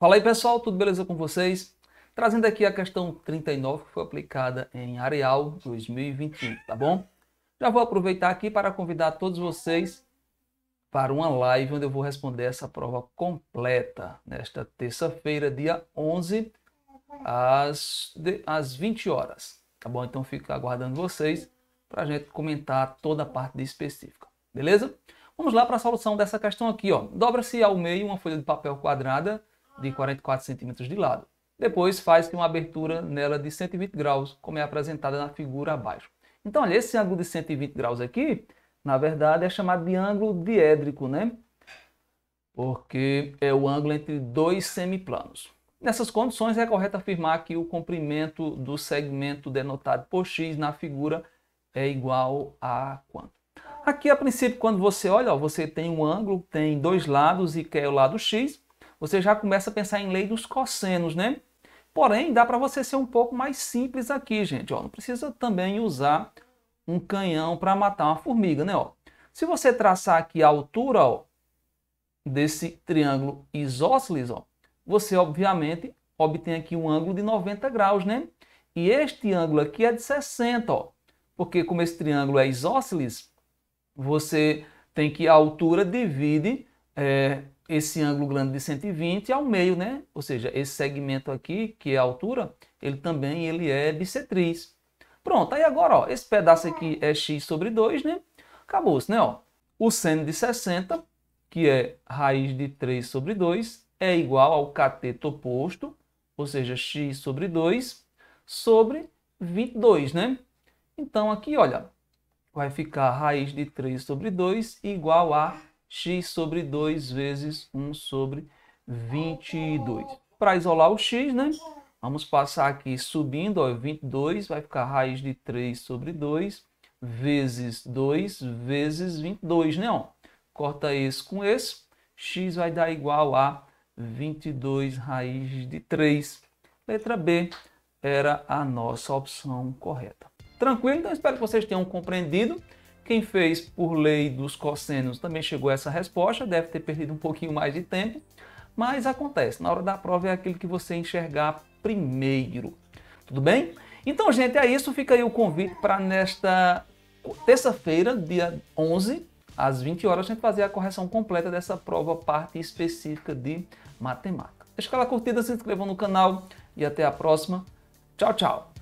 Fala aí pessoal, tudo beleza com vocês? Trazendo aqui a questão 39 que foi aplicada em Areal 2021, tá bom? Já vou aproveitar aqui para convidar todos vocês para uma live onde eu vou responder essa prova completa nesta terça-feira, dia 11, às, de, às 20 horas, tá bom? Então fico aguardando vocês para a gente comentar toda a parte específica, beleza? Vamos lá para a solução dessa questão aqui, ó. Dobra-se ao meio uma folha de papel quadrada de 44 centímetros de lado. Depois faz-se uma abertura nela de 120 graus, como é apresentada na figura abaixo. Então, olha, esse ângulo de 120 graus aqui, na verdade, é chamado de ângulo diédrico, né? Porque é o ângulo entre dois semiplanos. Nessas condições, é correto afirmar que o comprimento do segmento denotado por x na figura é igual a quanto? Aqui, a princípio, quando você olha, ó, você tem um ângulo, tem dois lados e quer o lado x, você já começa a pensar em lei dos cossenos, né? Porém, dá para você ser um pouco mais simples aqui, gente. Ó, não precisa também usar um canhão para matar uma formiga, né? Ó, se você traçar aqui a altura ó, desse triângulo isósceles, ó, você obviamente obtém aqui um ângulo de 90 graus, né? E este ângulo aqui é de 60, ó, porque como esse triângulo é isósceles, você tem que a altura divide é, esse ângulo grande de 120 ao meio, né? Ou seja, esse segmento aqui, que é a altura, ele também ele é bissetriz. Pronto, aí agora, ó, esse pedaço aqui é x sobre 2, né? Acabou-se, né? Ó, o seno de 60, que é raiz de 3 sobre 2, é igual ao cateto oposto, ou seja, x sobre 2, sobre 22, né? Então, aqui, olha, vai ficar raiz de 3 sobre 2 igual a x sobre 2 vezes 1 sobre 22. Para isolar o x, né? Vamos passar aqui subindo, ó, 22 vai ficar raiz de 3 sobre 2 vezes 2 vezes 22, né? Ó, corta esse com esse, x vai dar igual a 22 raiz de 3. Letra B era a nossa opção correta. Tranquilo? Então espero que vocês tenham compreendido. Quem fez por lei dos cossenos também chegou a essa resposta, deve ter perdido um pouquinho mais de tempo, mas acontece, na hora da prova é aquilo que você enxergar primeiro. Tudo bem? Então, gente, é isso. Fica aí o convite para nesta terça-feira, dia 11, às 20 horas, a gente fazer a correção completa dessa prova, parte específica de matemática. Deixa aquela curtida, se inscreva no canal e até a próxima. Tchau, tchau!